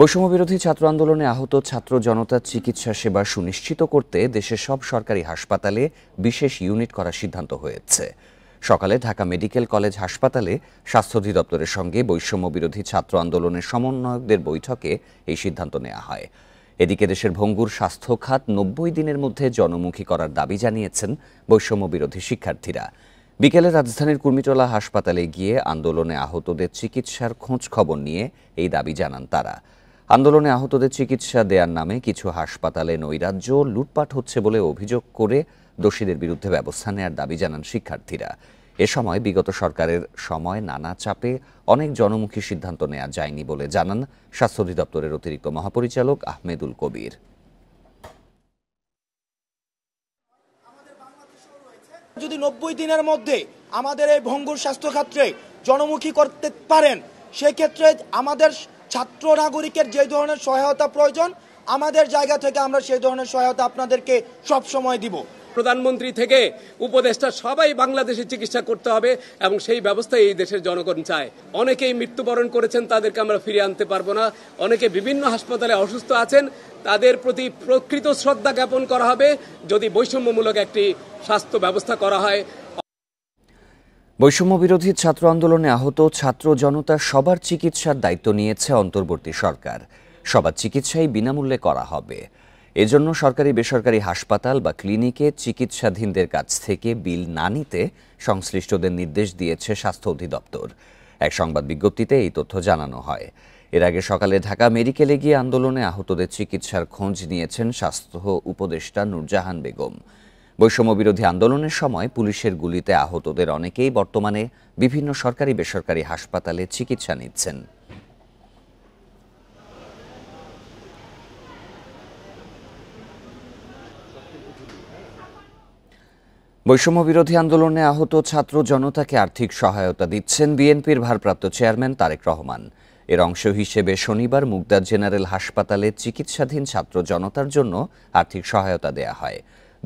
বৈষম্য বিরোধী ছাত্র আন্দোলনে আহত ছাত্র জনতার চিকিৎসা সেবা সুনিশ্চিত করতে দেশের সব সরকারি হাসপাতালে বিশেষ ইউনিট করার সিদ্ধান্ত হয়েছে সকালে ঢাকা মেডিকেল কলেজ হাসপাতালে স্বাস্থ্য অধিদপ্তরের সঙ্গে বৈষম্য বিরোধী ছাত্র আন্দোলনের সমন্বয়কদের বৈঠকে এই সিদ্ধান্ত নেওয়া হয় এদিকে দেশের ভঙ্গুর স্বাস্থ্য খাত নব্বই দিনের মধ্যে জনমুখী করার দাবি জানিয়েছেন বৈষম্য বিরোধী শিক্ষার্থীরা বিকেলে রাজধানীর কুর্মিটোলা হাসপাতালে গিয়ে আন্দোলনে আহতদের চিকিৎসার খোঁজ খবর নিয়ে এই দাবি জানান তারা আন্দোলনে আহতদের চিকিৎসা দেওয়ার নামে কিছু হাসপাতালে নৈরাজ্য লুটপাট হচ্ছে বলে অভিযোগ করে দোষীদের বিরুদ্ধে ব্যবস্থা নেয়ার দাবি জানান শিক্ষার্থীরা এ সময় বিগত সরকারের সময় নানা চাপে অনেক জনমুখী সিদ্ধান্ত নেওয়া যায়নি বলে জানান স্বাস্থ্য অধিদপ্তরের অতিরিক্ত মহাপরিচালক আহমেদুল কবির যদি নব্বই দিনের মধ্যে আমাদের এই ভঙ্গুর স্বাস্থ্য ক্ষেত্রে জনমুখী করতে পারেন সেক্ষেত্রে আমাদের ছাত্র নাগরিকের যে ধরনের সহায়তা প্রয়োজন আমাদের জায়গা থেকে আমরা সেই ধরনের সহায়তা আপনাদেরকে সব সময় দিব প্রধানমন্ত্রী থেকে উপদেষ্টা সবাই বাংলাদেশে চিকিৎসা করতে হবে এবং সেই ব্যবস্থা এই দেশের জনগণ চায় অনেকেই মৃত্যুবরণ করেছেন তাদেরকে আমরা ফিরিয়ে আনতে পারবো না অনেকে বিভিন্ন হাসপাতালে অসুস্থ আছেন তাদের প্রতি প্রকৃত শ্রদ্ধা জ্ঞাপন করা হবে যদি বৈষম্যমূলক একটি স্বাস্থ্য ব্যবস্থা করা হয় বৈষম্য বিরোধী ছাত্র আন্দোলনে আহত ছাত্র জনতা সবার চিকিৎসার দায়িত্ব নিয়েছে অন্তর্বর্তী সরকার সবার চিকিৎসাই বিনামূল্যে করা হবে এজন্য সরকারি বেসরকারি হাসপাতাল বা ক্লিনিকে চিকিৎসাধীনদের কাছ থেকে বিল না নিতে সংশ্লিষ্টদের নির্দেশ দিয়েছে স্বাস্থ্য অধিদপ্তর এক সংবাদ বিজ্ঞপ্তিতে এই তথ্য জানানো হয় এর আগে সকালে ঢাকা মেডিকেলে গিয়ে আন্দোলনে আহতদের চিকিৎসার খোঁজ নিয়েছেন স্বাস্থ্য উপদেষ্টা নূরজাহান বেগম বৈষম্য বিরোধী আন্দোলনের সময় পুলিশের গুলিতে আহতদের অনেকেই বর্তমানে বিভিন্ন সরকারি বেসরকারি হাসপাতালে চিকিৎসা নিচ্ছেন বৈষম্য বিরোধী আন্দোলনে আহত ছাত্র জনতাকে আর্থিক সহায়তা দিচ্ছেন বিএনপির ভারপ্রাপ্ত চেয়ারম্যান তারেক রহমান এর অংশ হিসেবে শনিবার মুগদার জেনারেল হাসপাতালে চিকিৎসাধীন ছাত্র জনতার জন্য আর্থিক সহায়তা দেয়া হয়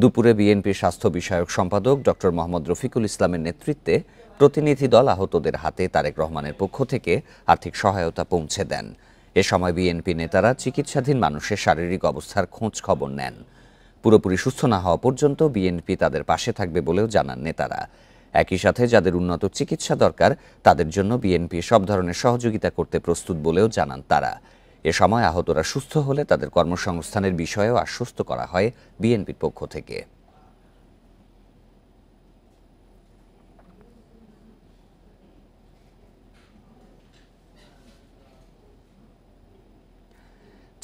দুপুরে বিএনপির স্বাস্থ্য বিষয়ক সম্পাদক ডক্টর মোহাম্মদ রফিকুল ইসলামের নেতৃত্বে প্রতিনিধি দল আহতদের হাতে তারেক রহমানের পক্ষ থেকে আর্থিক সহায়তা পৌঁছে দেন এ সময় বিএনপি নেতারা চিকিৎসাধীন মানুষের শারীরিক অবস্থার খোঁজ খবর নেন পুরোপুরি সুস্থ না হওয়া পর্যন্ত বিএনপি তাদের পাশে থাকবে বলেও জানান নেতারা একই সাথে যাদের উন্নত চিকিৎসা দরকার তাদের জন্য বিএনপি সব ধরনের সহযোগিতা করতে প্রস্তুত বলেও জানান তারা এ সময় আহতরা সুস্থ হলে তাদের কর্মসংস্থানের বিষয়েও আশ্বস্ত করা হয় বিএনপির পক্ষ থেকে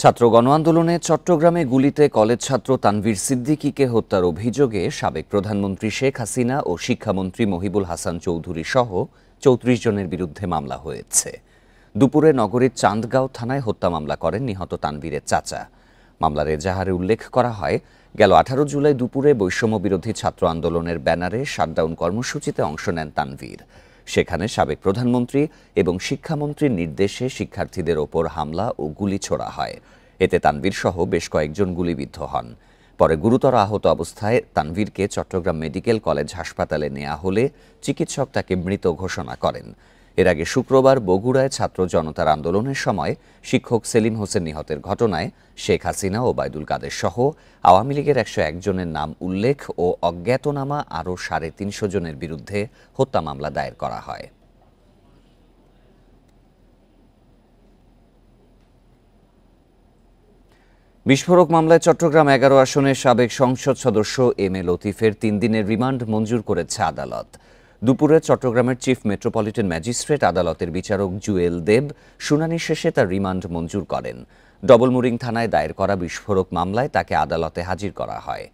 ছাত্র গণ আন্দোলনে চট্টগ্রামে গুলিতে কলেজ ছাত্র তানভীর সিদ্দিকীকে হত্যার অভিযোগে সাবেক প্রধানমন্ত্রী শেখ হাসিনা ও শিক্ষামন্ত্রী মহিবুল হাসান চৌধুরী সহ চৌত্রিশ জনের বিরুদ্ধে মামলা হয়েছে দুপুরে নগরীর চাঁদগাঁও থানায় হত্যা মামলা করেন নিহত তানবীরের চাচা মামলার এজাহারে উল্লেখ করা হয় গেল আঠারো জুলাই দুপুরে বৈষম্য বিরোধী ছাত্র আন্দোলনের ব্যানারে শাটডাউন কর্মসূচিতে অংশ নেন তানভীর সেখানে সাবেক প্রধানমন্ত্রী এবং শিক্ষামন্ত্রীর নির্দেশে শিক্ষার্থীদের ওপর হামলা ও গুলি ছোড়া হয় এতে তানভীর সহ বেশ কয়েকজন গুলিবিদ্ধ হন পরে গুরুতর আহত অবস্থায় তানভীরকে চট্টগ্রাম মেডিকেল কলেজ হাসপাতালে নেওয়া হলে চিকিৎসক তাকে মৃত ঘোষণা করেন এর আগে শুক্রবার বগুড়ায় ছাত্র জনতার আন্দোলনের সময় শিক্ষক সেলিম হোসেন নিহতের ঘটনায় শেখ হাসিনা বাইদুল কাদের সহ আওয়ামী লীগের একশো একজনের নাম উল্লেখ ও অজ্ঞাতনামা আরও সাড়ে তিনশো জনের বিরুদ্ধে হত্যা মামলা দায়ের করা হয় বিস্ফোরক মামলায় চট্টগ্রাম এগারো আসনের সাবেক সংসদ সদস্য এম এ লতিফের তিন দিনের রিমান্ড মঞ্জুর করেছে আদালত দুপুরে চট্টগ্রামের চিফ মেট্রোপলিটন ম্যাজিস্ট্রেট আদালতের বিচারক জুয়েল দেব শুনানি শেষে তার রিমান্ড মঞ্জুর করেন ডবলমুরিং থানায় দায়ের করা বিস্ফোরক মামলায় তাকে আদালতে হাজির করা হয়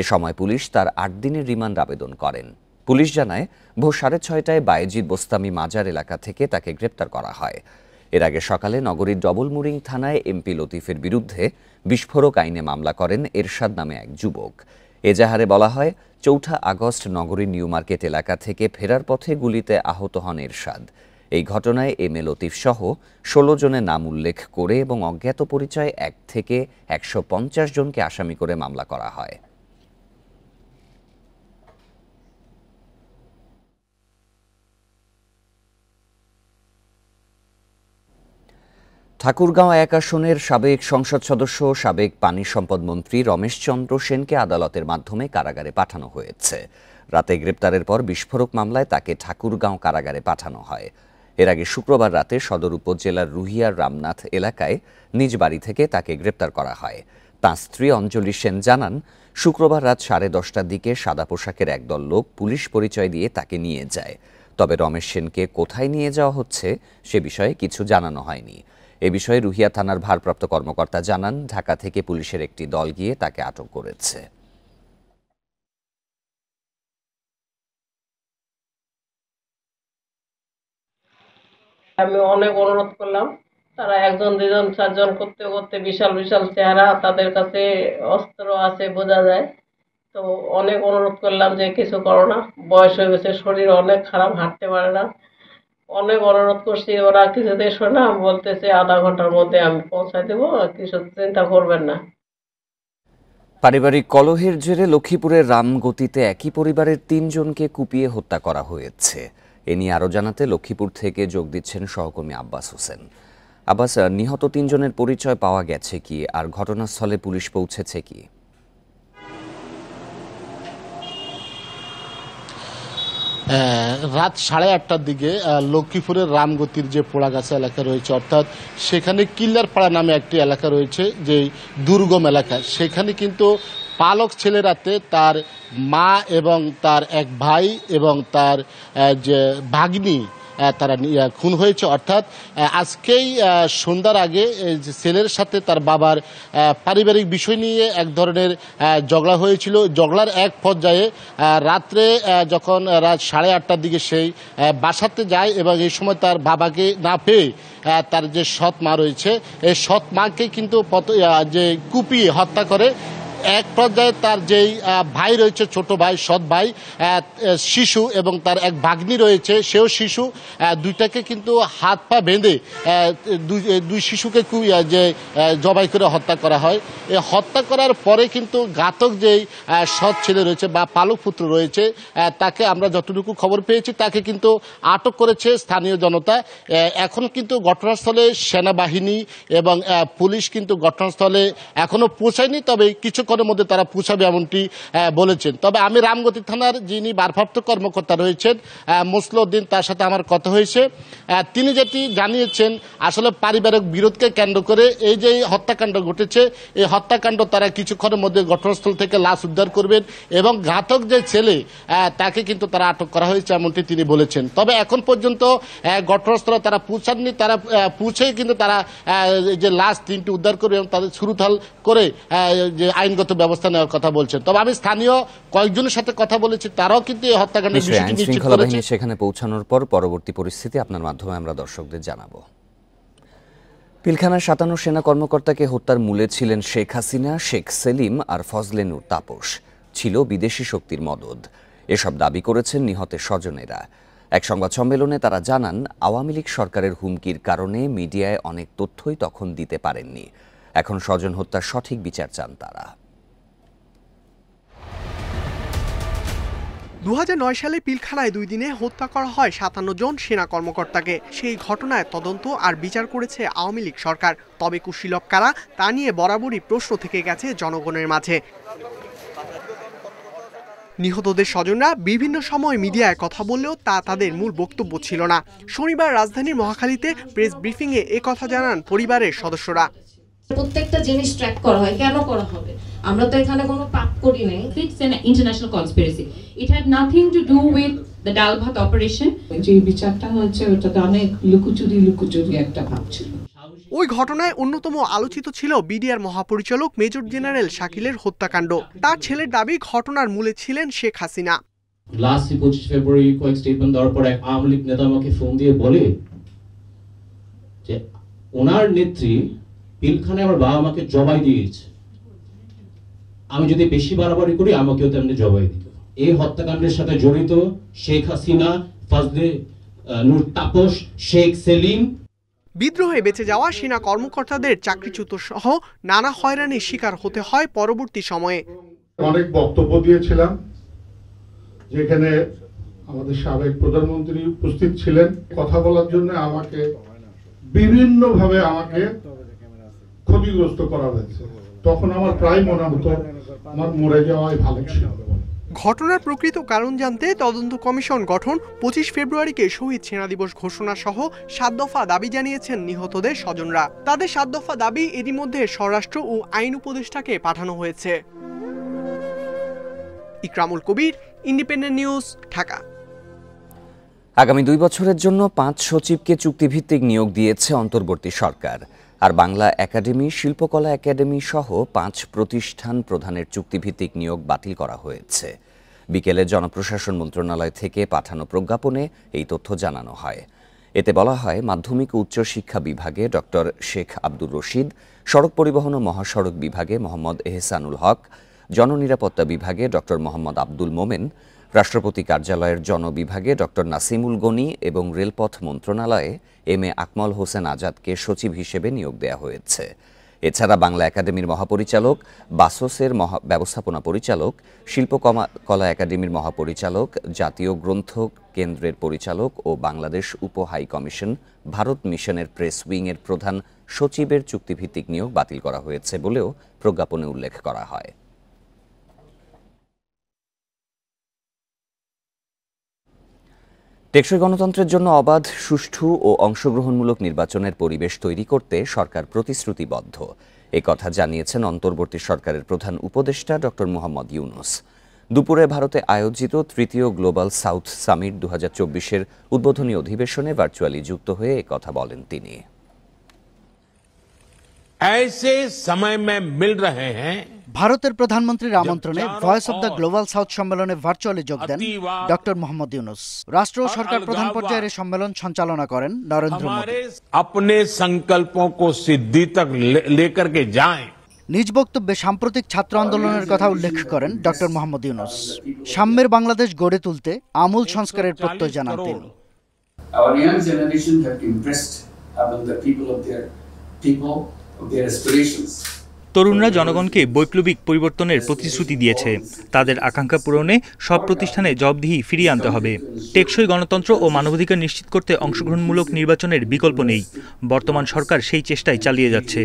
এ সময় পুলিশ তার আট দিনের রিমান্ড আবেদন করেন পুলিশ জানায় ভোর সাড়ে ছয়টায় বায়েজিদ বোস্তামি মাজার এলাকা থেকে তাকে গ্রেপ্তার করা হয় এর আগে সকালে নগরীর ডবলমুরিং থানায় এমপি লতিফের বিরুদ্ধে বিস্ফোরক আইনে মামলা করেন এরশাদ নামে এক যুবক এজাহারে বলা হয় চৌঠা আগস্ট নগরী নিউ মার্কেট এলাকা থেকে ফেরার পথে গুলিতে আহত হন এরশাদ এই ঘটনায় এম এ লতিফ সহ ষোলো জনের নাম উল্লেখ করে এবং অজ্ঞাত পরিচয় এক থেকে একশো জনকে আসামি করে মামলা করা হয় ঠাকুরগাঁও এক আসনের সাবেক সংসদ সদস্য সাবেক পানি সম্পদ মন্ত্রী রমেশ চন্দ্র সেনকে আদালতের মাধ্যমে কারাগারে পাঠানো হয়েছে রাতে গ্রেপ্তারের পর বিস্ফোরক মামলায় তাকে ঠাকুরগাঁও কারাগারে পাঠানো হয় এর আগে শুক্রবার রাতে সদর উপজেলার রুহিয়ার রামনাথ এলাকায় নিজ বাড়ি থেকে তাকে গ্রেপ্তার করা হয় তাঁর স্ত্রী অঞ্জলি সেন জানান শুক্রবার রাত সাড়ে দশটার দিকে সাদা পোশাকের একদল লোক পুলিশ পরিচয় দিয়ে তাকে নিয়ে যায় তবে রমেশ সেনকে কোথায় নিয়ে যাওয়া হচ্ছে সে বিষয়ে কিছু জানানো হয়নি এ বিষয়ে রুহিয়া থানার ভারপ্রাপ্ত কর্মকর্তা জানান ঢাকা থেকে পুলিশের একটি দল গিয়ে তাকে আটক করেছে আমি অনেক অনুরোধ করলাম তারা একজন দুজন চারজন করতে করতে বিশাল বিশাল চেহারা তাদের কাছে অস্ত্র আছে বোঝা যায় তো অনেক অনুরোধ করলাম যে কিছু করো না বয়স হয়ে গেছে শরীর অনেক খারাপ হাঁটতে পারে না অনেক অনুরোধ করছি ওরা কিছুতে শোনা বলতেছে আধা ঘন্টার মধ্যে আমি পৌঁছাই দেবো কিছু চিন্তা করবেন না পারিবারিক কলহের জেরে লক্ষ্মীপুরের রামগতিতে একই পরিবারের তিনজনকে কুপিয়ে হত্যা করা হয়েছে এ নিয়ে আরও জানাতে লক্ষ্মীপুর থেকে যোগ দিচ্ছেন সহকর্মী আব্বাস হোসেন আব্বাস নিহত তিনজনের পরিচয় পাওয়া গেছে কি আর ঘটনাস্থলে পুলিশ পৌঁছেছে কি রাত সাড়ে আটটার দিকে লক্ষ্মীপুরের রামগতির যে পোড়াগাছা এলাকা রয়েছে অর্থাৎ সেখানে কিল্লার পাড়া নামে একটি এলাকা রয়েছে যে দুর্গম এলাকা সেখানে কিন্তু পালক ছেলেরাতে তার মা এবং তার এক ভাই এবং তার যে ভাগ্নি তারা খুন হয়েছে অর্থাৎ আজকেই সন্ধ্যার আগে ছেলের সাথে তার বাবার পারিবারিক বিষয় নিয়ে এক ধরনের জগলা হয়েছিল জগলার এক পর্যায়ে রাত্রে যখন রাত সাড়ে আটটার দিকে সেই বাসাতে যায় এবং এই সময় তার বাবাকে না পেয়ে তার যে সৎ মা রয়েছে এই সৎ মাকে কিন্তু যে কুপিয়ে হত্যা করে এক পর্যায়ে তার যেই ভাই রয়েছে ছোট ভাই সৎ ভাই শিশু এবং তার এক ভাগ্নি রয়েছে সেও শিশু দুইটাকে কিন্তু হাত পা বেঁধে দুই শিশুকে যে জবাই করে হত্যা করা হয় এ হত্যা করার পরে কিন্তু ঘাতক যেই সৎ ছেলে রয়েছে বা পালক পুত্র রয়েছে তাকে আমরা যতটুকু খবর পেয়েছি তাকে কিন্তু আটক করেছে স্থানীয় জনতা এখন কিন্তু ঘটনাস্থলে সেনাবাহিনী এবং পুলিশ কিন্তু ঘটনাস্থলে এখনও পৌঁছায়নি তবে কিছু কিছুক্ষণের মধ্যে তারা পৌঁছাবে এমনটি বলেছেন তবে আমি রামগতি থানার যিনি ভারপ্রাপ্ত কর্মকর্তা রয়েছেন মোসলউদ্দিন তার সাথে আমার কথা হয়েছে তিনি যেটি জানিয়েছেন আসলে পারিবারিক বিরোধকে কেন্দ্র করে এই যে হত্যাকাণ্ড ঘটেছে এই হত্যাকাণ্ড তারা কিছুক্ষণের মধ্যে ঘটনাস্থল থেকে লাশ উদ্ধার করবেন এবং ঘাতক যে ছেলে তাকে কিন্তু তারা আটক করা হয়েছে এমনটি তিনি বলেছেন তবে এখন পর্যন্ত ঘটনাস্থলে তারা পৌঁছাননি তারা পৌঁছেই কিন্তু তারা যে লাশ তিনটি উদ্ধার করবে এবং তাদের সুরুথাল করে যে আইনগত আইনগত ব্যবস্থা নেওয়ার কথা বলছেন তবে আমি স্থানীয় কয়েকজনের সাথে কথা বলেছি তারাও কিন্তু এই হত্যাকাণ্ডের বিষয়টি নিশ্চিত করেছে সেখানে পৌঁছানোর পর পরবর্তী পরিস্থিতি আপনার মাধ্যমে আমরা দর্শকদের জানাবো পিলখানার সাতান্ন সেনা কর্মকর্তাকে হত্যার মূলে ছিলেন শেখ হাসিনা শেখ সেলিম আর ফজলেনুর তাপস ছিল বিদেশি শক্তির মদদ এসব দাবি করেছেন নিহতের স্বজনেরা এক সংবাদ সম্মেলনে তারা জানান আওয়ামী লীগ সরকারের হুমকির কারণে মিডিয়ায় অনেক তথ্যই তখন দিতে পারেননি এখন স্বজন হত্যার সঠিক বিচার চান তারা দু সালে পিলখানায় দুই দিনে হত্যা করা হয় সাতান্ন জন সেনা কর্মকর্তাকে সেই ঘটনায় তদন্ত আর বিচার করেছে আওয়ামী লীগ সরকার তবে কুশীলভ কারা তা নিয়ে বরাবরই প্রশ্ন থেকে গেছে জনগণের মাঝে নিহতদের স্বজনরা বিভিন্ন সময় মিডিয়ায় কথা বললেও তা তাদের মূল বক্তব্য ছিল না শনিবার রাজধানীর মহাখালীতে প্রেস ব্রিফিংয়ে কথা জানান পরিবারের সদস্যরা প্রত্যেকটা জিনিস ট্র্যাক করা হয় কেন করা হবে আমরা তো এখানে কোনো পাপ করি নাই it's an international conspiracy it had nothing to do with the dal bhat operation যে বিচারটা হয়েছে ওটাতে অনেক লুকুচুরি লুকুচুরি একটা ভাব ছিল ওই ঘটনায় অন্যতম আলোচিত ছিল বিডিআর মহাপরিচালক মেজর জেনারেল শাকিলের হত্যাকাণ্ড তার ছেলের দাবি ঘটনার মূলে ছিলেন শেখ হাসিনা লাস্ট পঁচিশ ফেব্রুয়ারি কয়েক স্টেটমেন্ট দেওয়ার পর এক আওয়ামী লীগ নেতা আমাকে ফোন দিয়ে বলে যে ওনার নেত্রী পিলখানে আমার বাবা আমাকে জবাই দিয়েছে আমি যদি বেশি বাড়াবাড়ি করি আমাকেও তেমনি জবাই দিত এই হত্যাকাণ্ডের সাথে জড়িত শেখ হাসিনা ফজলে নূর তাপস শেখ সেলিম বিদ্রোহে বেঁচে যাওয়া সেনা কর্মকর্তাদের চাকরিচ্যুত সহ নানা হয়রানির শিকার হতে হয় পরবর্তী সময়ে অনেক বক্তব্য দিয়েছিলাম যেখানে আমাদের সাবেক প্রধানমন্ত্রী উপস্থিত ছিলেন কথা বলার জন্য আমাকে বিভিন্নভাবে আমাকে ক্ষতিগ্রস্ত করা হয়েছে তখন আমার প্রায় মনে হতো আমার মরে যাওয়াই ভালো ছিল ঘটনার প্রকৃত কারণ জানতে তদন্ত কমিশন গঠন পঁচিশ ফেব্রুয়ারিকে শহীদ সেনা দিবস ঘোষণা সহ সাত দফা দাবি জানিয়েছেন নিহতদের স্বজনরা তাদের সাত দফা দাবি এরই মধ্যে স্বরাষ্ট্র ও আইন উপদেষ্টাকে পাঠানো হয়েছে ইকরামুল কবির ইন্ডিপেন্ডেন্ট নিউজ ঢাকা আগামী দুই বছরের জন্য পাঁচ সচিবকে চুক্তিভিত্তিক নিয়োগ দিয়েছে অন্তর্বর্তী সরকার আর বাংলা একাডেমি শিল্পকলা একাডেমি সহ পাঁচ প্রতিষ্ঠান প্রধানের চুক্তিভিত্তিক নিয়োগ বাতিল করা হয়েছে বিকেলে জনপ্রশাসন মন্ত্রণালয় থেকে পাঠানো প্রজ্ঞাপনে এই তথ্য জানানো হয় এতে বলা হয় মাধ্যমিক ও উচ্চশিক্ষা বিভাগে ডক্টর শেখ আব্দুর রশিদ সড়ক পরিবহন ও মহাসড়ক বিভাগে মোহাম্মদ এহসানুল হক জননিরাপত্তা বিভাগে ডক্টর মোহাম্মদ আব্দুল মোমেন রাষ্ট্রপতি কার্যালয়ের জনবিভাগে ডক্টর নাসিমুল গনি এবং রেলপথ মন্ত্রণালয়ে এম এ আকমল হোসেন আজাদকে সচিব হিসেবে নিয়োগ দেওয়া হয়েছে এছাড়া বাংলা একাডেমির মহাপরিচালক বাসসের মহা ব্যবস্থাপনা পরিচালক শিল্পকলা কলা একাডেমির মহাপরিচালক জাতীয় গ্রন্থ কেন্দ্রের পরিচালক ও বাংলাদেশ উপ হাই কমিশন ভারত মিশনের প্রেস উইংয়ের প্রধান সচিবের চুক্তিভিত্তিক নিয়োগ বাতিল করা হয়েছে বলেও প্রজ্ঞাপনে উল্লেখ করা হয় টেকসই গণতন্ত্রের জন্য অবাধ সুষ্ঠু ও অংশগ্রহণমূলক নির্বাচনের পরিবেশ তৈরি করতে সরকার প্রতিশ্রুতিবদ্ধ এ কথা জানিয়েছেন অন্তর্বর্তী সরকারের প্রধান উপদেষ্টা ড মোহাম্মদ ইউনুস দুপুরে ভারতে আয়োজিত তৃতীয় গ্লোবাল সাউথ সামিট দু হাজার চব্বিশের উদ্বোধনী অধিবেশনে ভার্চুয়ালি যুক্ত হয়ে এ কথা বলেন তিনি ऐसे समय में मिल रहे हैं ভারতের প্রধানমন্ত্রীর আমন্ত্রণে voice of the global south সম্মেলনে ভার্চুয়ালি যোগ দেন ডক্টর মোহাম্মদ ইউনুস রাষ্ট্র ও সরকার প্রধান পর্যায়ের সম্মেলন সঞ্চালনা করেন নরেন্দ্র মোদী আপনি সংকল্প সিদ্ধি তক কে যায় নিজ বক্তব্যে সাম্প্রতিক ছাত্র আন্দোলনের কথা উল্লেখ করেন ডক্টর মোহাম্মদ ইউনুস সাম্যের বাংলাদেশ গড়ে তুলতে আমূল সংস্কারের প্রত্যয় জানান তিনি Our young generation have impressed upon the people of their people, of their aspirations. তরুণরা জনগণকে বৈপ্লবিক পরিবর্তনের প্রতিশ্রুতি দিয়েছে তাদের আকাঙ্ক্ষা পূরণে সব প্রতিষ্ঠানে জবদিহি ফিরিয়ে আনতে হবে টেকসই গণতন্ত্র ও মানবাধিকার নিশ্চিত করতে অংশগ্রহণমূলক নির্বাচনের বিকল্প নেই বর্তমান সরকার সেই চেষ্টাই চালিয়ে যাচ্ছে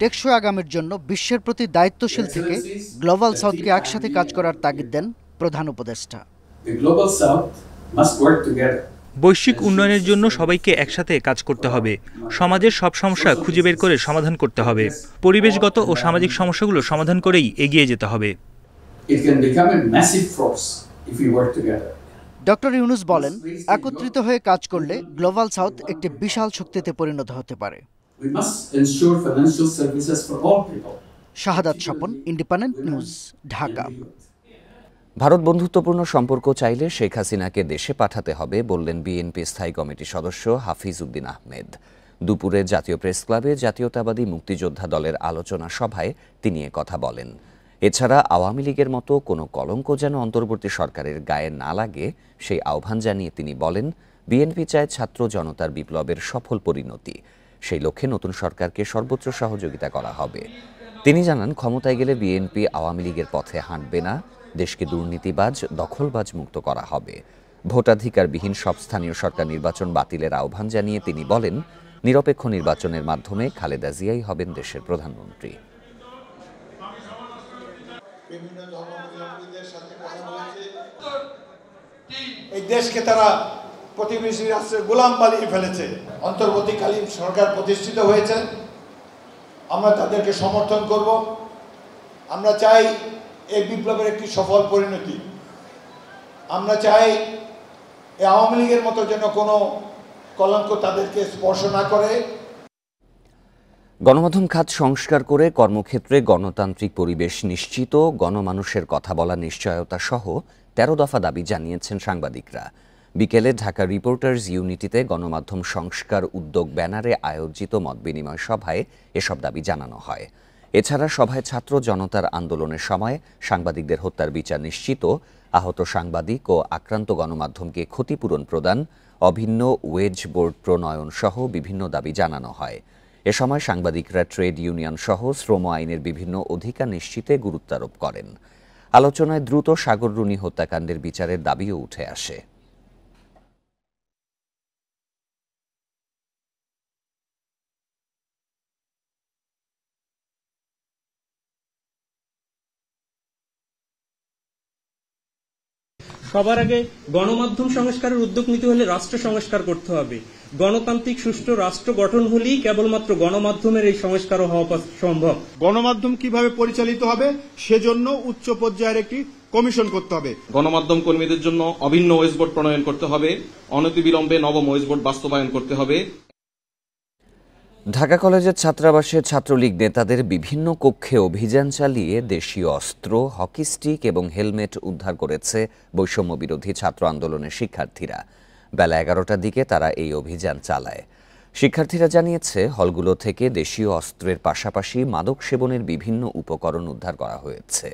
টেকসই আগামীর জন্য বিশ্বের প্রতি দায়িত্বশীল থেকে গ্লোবাল সাউথকে একসাথে কাজ করার তাগিদ দেন প্রধান উপদেষ্টা বৈশ্বিক উন্নয়নের জন্য সবাইকে একসাথে কাজ করতে হবে সমাজের সব সমস্যা খুঁজে বের করে সমাধান করতে হবে পরিবেশগত ও সামাজিক সমস্যাগুলো সমাধান করেই এগিয়ে যেতে হবে ডক্টর ইউনুস বলেন একত্রিত হয়ে কাজ করলে গ্লোবাল সাউথ একটি বিশাল শক্তিতে পরিণত হতে পারে শাহাদাত স্বপন ইন্ডিপেন্ডেন্ট নিউজ ঢাকা ভারত বন্ধুত্বপূর্ণ সম্পর্ক চাইলে শেখ হাসিনাকে দেশে পাঠাতে হবে বললেন বিএনপি স্থায়ী কমিটির সদস্য হাফিজ উদ্দিন আহমেদ দুপুরে জাতীয় প্রেস ক্লাবে জাতীয়তাবাদী মুক্তিযোদ্ধা দলের আলোচনা সভায় তিনি কথা বলেন এছাড়া আওয়ামী লীগের মতো কোনো কলঙ্ক যেন অন্তর্বর্তী সরকারের গায়ে না লাগে সেই আহ্বান জানিয়ে তিনি বলেন বিএনপি চায় ছাত্র জনতার বিপ্লবের সফল পরিণতি সেই লক্ষ্যে নতুন সরকারকে সর্বোচ্চ সহযোগিতা করা হবে তিনি জানান ক্ষমতায় গেলে বিএনপি আওয়ামী লীগের পথে হাঁটবে না দেশকে দুর্নীতিবাজ দখলবাজ মুক্ত করা হবে ভোটাধিকারবিহীন সব স্থানীয় সরকার নির্বাচন বাতিলের আহ্বান জানিয়ে তিনি বলেন নিরপেক্ষ নির্বাচনের মাধ্যমে খালেদা জিয়াই হবেন দেশের প্রধানমন্ত্রী এই দেশকে তারা প্রতিবেশী রাষ্ট্রের গোলাম বানিয়ে ফেলেছে অন্তর্বর্তীকালীন সরকার প্রতিষ্ঠিত হয়েছে আমরা তাদেরকে সমর্থন করব আমরা চাই এই বিপ্লবের একটি সফল পরিণতি আমরা চাই আওয়ামী লীগের মতো যেন কোনো কলঙ্ক তাদেরকে স্পর্শ না করে গণমাধ্যম খাত সংস্কার করে কর্মক্ষেত্রে গণতান্ত্রিক পরিবেশ নিশ্চিত গণমানুষের কথা বলা নিশ্চয়তা সহ তেরো দফা দাবি জানিয়েছেন সাংবাদিকরা বিকেলে ঢাকা রিপোর্টার্স ইউনিটিতে গণমাধ্যম সংস্কার উদ্যোগ ব্যানারে আয়োজিত মতবিনিময় সভায় এসব দাবি জানানো হয় এছাড়া সভায় ছাত্র জনতার আন্দোলনের সময় সাংবাদিকদের হত্যার বিচার নিশ্চিত আহত সাংবাদিক ও আক্রান্ত গণমাধ্যমকে ক্ষতিপূরণ প্রদান অভিন্ন ওয়েজ বোর্ড প্রণয়ন সহ বিভিন্ন দাবি জানানো হয় এ সময় সাংবাদিকরা ট্রেড ইউনিয়ন সহ শ্রম আইনের বিভিন্ন অধিকার নিশ্চিতে গুরুত্বারোপ করেন আলোচনায় দ্রুত সাগররুণী হত্যাকাণ্ডের বিচারের দাবিও উঠে আসে সবার আগে গণমাধ্যম সংস্কারের উদ্যোগ নিতে হলে রাষ্ট্র সংস্কার করতে হবে গণতান্ত্রিক সুষ্ঠু রাষ্ট্র গঠন হলেই কেবলমাত্র গণমাধ্যমের এই সংস্কার হওয়া সম্ভব গণমাধ্যম কিভাবে পরিচালিত হবে সেজন্য উচ্চ পর্যায়ের একটি কমিশন করতে হবে গণমাধ্যম কর্মীদের জন্য অভিন্ন বোর্ড প্রণয়ন করতে হবে অনতিবিলম্বে নবম বোর্ড বাস্তবায়ন করতে হবে ঢাকা কলেজের ছাত্রাবাসে ছাত্রলীগ নেতাদের বিভিন্ন কক্ষে অভিযান চালিয়ে দেশীয় অস্ত্র হকি স্টিক এবং হেলমেট উদ্ধার করেছে বৈষম্য বিরোধী ছাত্র আন্দোলনের শিক্ষার্থীরা বেলা এগারোটার দিকে তারা এই অভিযান চালায় শিক্ষার্থীরা জানিয়েছে হলগুলো থেকে দেশীয় অস্ত্রের পাশাপাশি মাদক সেবনের বিভিন্ন উপকরণ উদ্ধার করা হয়েছে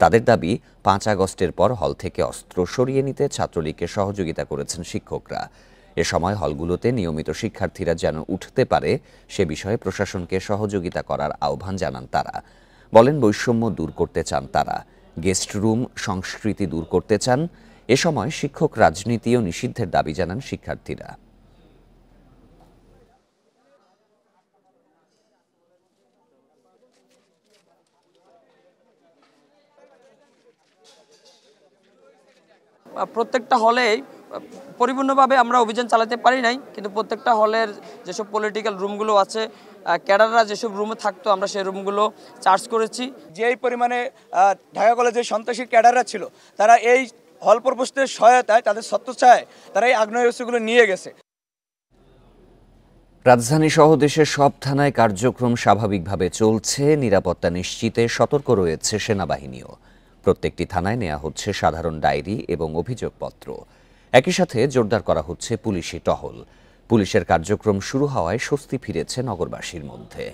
তাদের দাবি পাঁচ আগস্টের পর হল থেকে অস্ত্র সরিয়ে নিতে ছাত্রলীগকে সহযোগিতা করেছেন শিক্ষকরা এ সময় হলগুলোতে নিয়মিত শিক্ষার্থীরা যেন উঠতে পারে সে বিষয়ে প্রশাসনকে সহযোগিতা করার আহ্বান জানান তারা বলেন বৈষম্য দূর করতে চান তারা গেস্ট রুম সংস্কৃতি দূর করতে চান এ সময় শিক্ষক রাজনীতিও নিষিদ্ধের দাবি জানান শিক্ষার্থীরা প্রত্যেকটা হলেই পরিপূর্ণভাবে আমরা অভিযান চালাতে পারি নাই কিন্তু প্রত্যেকটা হলের যেসব পলিটিক্যাল রুমগুলো আছে ক্যাডাররা যেসব রুমে থাকতো আমরা সেই রুমগুলো চার্জ করেছি যেই পরিমাণে ঢাকা কলেজের সন্ত্রাসী ক্যাডাররা ছিল তারা এই হল প্রবস্থের সহায়তায় তাদের চায় তারা এই আগ্নেয়গুলো নিয়ে গেছে রাজধানী সহ দেশের সব থানায় কার্যক্রম স্বাভাবিকভাবে চলছে নিরাপত্তা নিশ্চিতে সতর্ক রয়েছে সেনাবাহিনীও প্রত্যেকটি থানায় নেওয়া হচ্ছে সাধারণ ডায়েরি এবং অভিযোগপত্র একই সাথে জোরদার করা হচ্ছে পুলিশি টহল পুলিশের কার্যক্রম শুরু হওয়ায় স্বস্তি ফিরেছে নগরবাসীর মধ্যে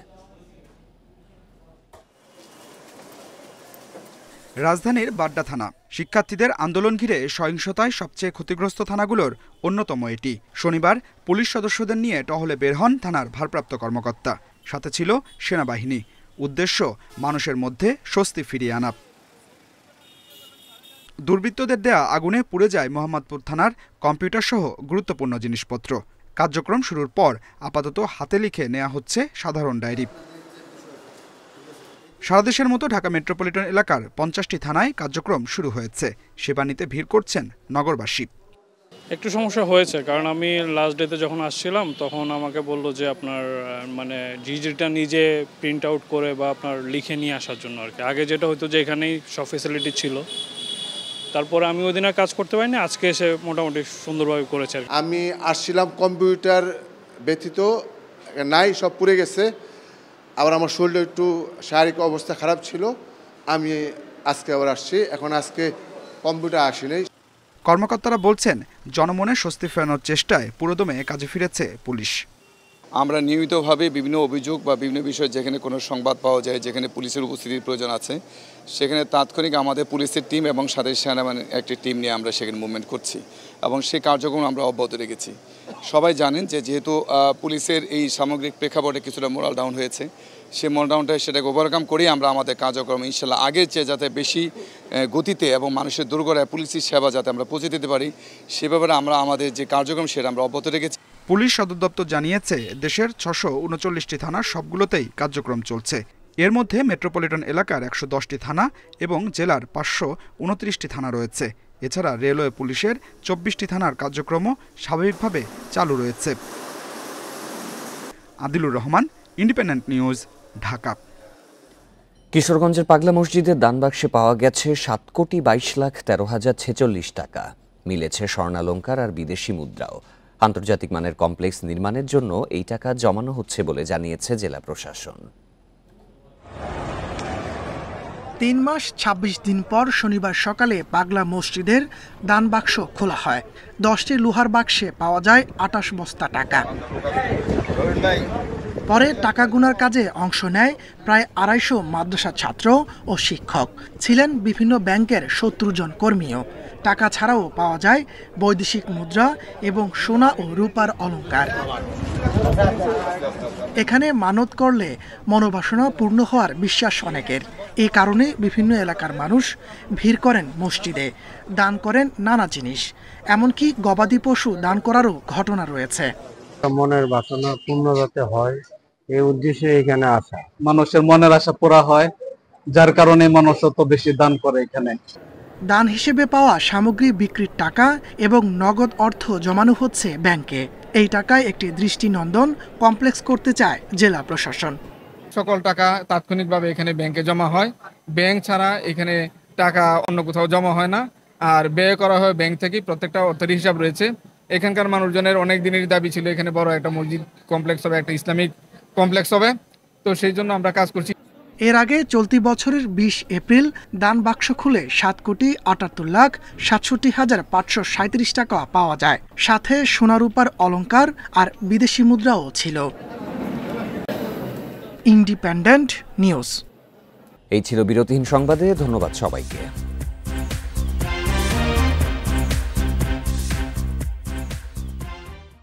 রাজধানীর বাড্ডা থানা শিক্ষার্থীদের আন্দোলন ঘিরে সহিংসতায় সবচেয়ে ক্ষতিগ্রস্ত থানাগুলোর অন্যতম এটি শনিবার পুলিশ সদস্যদের নিয়ে টহলে বের হন থানার ভারপ্রাপ্ত কর্মকর্তা সাথে ছিল সেনাবাহিনী উদ্দেশ্য মানুষের মধ্যে স্বস্তি ফিরিয়ে আনা দুর্বৃত্তদের দেয়া আগুনে পুড়ে যায় মোহাম্মদপুর থানার কম্পিউটারসহ গুরুত্বপূর্ণ জিনিসপত্র কার্যক্রম শুরুর পর আপাতত হাতে লিখে নেওয়া হচ্ছে সাধারণ ডায়েরি সারাদেশের মতো ঢাকা মেট্রোপলিটন এলাকার পঞ্চাশটি থানায় কার্যক্রম শুরু হয়েছে সেবা নিতে ভিড় করছেন নগরবাসী একটু সমস্যা হয়েছে কারণ আমি লাস্ট ডেতে যখন আসছিলাম তখন আমাকে বললো যে আপনার মানে ডিজিটা নিজে প্রিন্ট আউট করে বা আপনার লিখে নিয়ে আসার জন্য আর কি আগে যেটা হতো যে এখানেই সব ফেসিলিটি ছিল তারপরে আমি ওই দিন আর কাজ করতে পারিনি আজকে এসে মোটামুটি সুন্দরভাবে করেছে আমি আসছিলাম কম্পিউটার ব্যতীত নাই সব পুড়ে গেছে আবার আমার শরীরটা একটু শারীরিক অবস্থা খারাপ ছিল আমি আজকে আবার আসছি এখন আজকে কম্পিউটার আসেনি কর্মকর্তারা বলছেন জনমনে স্বস্তি ফেরানোর চেষ্টায় পুরোদমে কাজে ফিরেছে পুলিশ আমরা নিয়মিতভাবে বিভিন্ন অভিযোগ বা বিভিন্ন বিষয়ে যেখানে কোনো সংবাদ পাওয়া যায় যেখানে পুলিশের উপস্থিতির প্রয়োজন আছে সেখানে তাৎক্ষণিক আমাদের পুলিশের টিম এবং সাথে সেনাবাহিনীর একটি টিম নিয়ে আমরা সেখানে মুভমেন্ট করছি এবং সেই কার্যক্রম আমরা অব্যাহত রেখেছি সবাই জানেন যে যেহেতু পুলিশের এই সামগ্রিক প্রেক্ষাপটে কিছুটা মোরাল ডাউন হয়েছে সে মোরাল ডাউনটা সেটাকে ওভারকাম করেই আমরা আমাদের কার্যক্রম ইনশাল্লাহ আগের চেয়ে যাতে বেশি গতিতে এবং মানুষের দুর্গড়ায় পুলিশের সেবা যাতে আমরা পৌঁছে দিতে পারি সে ব্যাপারে আমরা আমাদের যে কার্যক্রম সেটা আমরা অব্যাহত রেখেছি পুলিশ সদর দপ্তর জানিয়েছে দেশের ছশো উনচল্লিশটি থানার সবগুলোতেই কার্যক্রম চলছে এর মধ্যে মেট্রোপলিটন এলাকার একশো দশটি থানা এবং জেলার পাঁচশো উনত্রিশটি থানা রয়েছে এছাড়া রেলওয়ে পুলিশের চব্বিশটি থানার কার্যক্রমও স্বাভাবিকভাবে চালু রয়েছে আদিলুর রহমান ইন্ডিপেন্ডেন্ট নিউজ ঢাকা কিশোরগঞ্জের পাগলা মসজিদের দানবাক্সে পাওয়া গেছে সাত কোটি বাইশ লাখ তেরো হাজার ছেচল্লিশ টাকা মিলেছে স্বর্ণালঙ্কার আর বিদেশি মুদ্রাও আন্তর্জাতিক মানের কমপ্লেক্স নির্মাণের জন্য এই টাকা জমানো হচ্ছে বলে জানিয়েছে জেলা প্রশাসন তিন মাস ২৬ দিন পর শনিবার সকালে পাগলা মসজিদের দান বাক্স খোলা হয় দশটি লোহার বাক্সে পাওয়া যায় আটাশ বস্তা টাকা পরে টাকা গুনার কাজে অংশ নেয় প্রায় আড়াইশো মাদ্রাসা ছাত্র ও শিক্ষক ছিলেন বিভিন্ন ব্যাংকের সত্তর জন কর্মীও টাকা ছাড়াও পাওয়া যায় বৈদেশিক মুদ্রা এবং সোনা ও রূপার অলঙ্কার এখানে মানত করলে মনোবাসনা পূর্ণ হওয়ার বিশ্বাস অনেকের এ কারণে বিভিন্ন এলাকার মানুষ ভিড় করেন মসজিদে দান করেন নানা জিনিস এমনকি গবাদি পশু দান করারও ঘটনা রয়েছে মনের বাসনা পূর্ণ যাতে হয় এই উদ্দেশ্যে এখানে আসা মানুষের মনের আশা পুরা হয় যার কারণে মানুষ অত বেশি দান করে এখানে দান হিসেবে পাওয়া সামগ্রী বিক্রির টাকা এবং নগদ অর্থ জমানো হচ্ছে ব্যাংকে এই টাকায় একটি দৃষ্টিনন্দন কমপ্লেক্স করতে চায় জেলা প্রশাসন সকল টাকা তাৎক্ষণিকভাবে এখানে ব্যাংকে জমা হয় ব্যাংক ছাড়া এখানে টাকা অন্য কোথাও জমা হয় না আর ব্যয় করা হয় ব্যাংক থেকে প্রত্যেকটা অর্থের হিসাব রয়েছে এখানকার মানুষজনের অনেক দিনের দাবি ছিল এখানে বড় একটা মসজিদ কমপ্লেক্স হবে একটা ইসলামিক কমপ্লেক্স হবে তো সেই জন্য আমরা কাজ করছি এর আগে চলতি বছরের ২০ এপ্রিল দান বাক্স খুলে সাত কোটি আটাত্তর লাখ সাতষট্টি হাজার পাঁচশো সাঁত্রিশ টাকা পাওয়া যায় সাথে সোনারূপার অলঙ্কার আর বিদেশি মুদ্রাও ছিল ইন্ডিপেন্ডেন্ট নিউজ এই ছিল বিরতিহীন সংবাদে ধন্যবাদ সবাইকে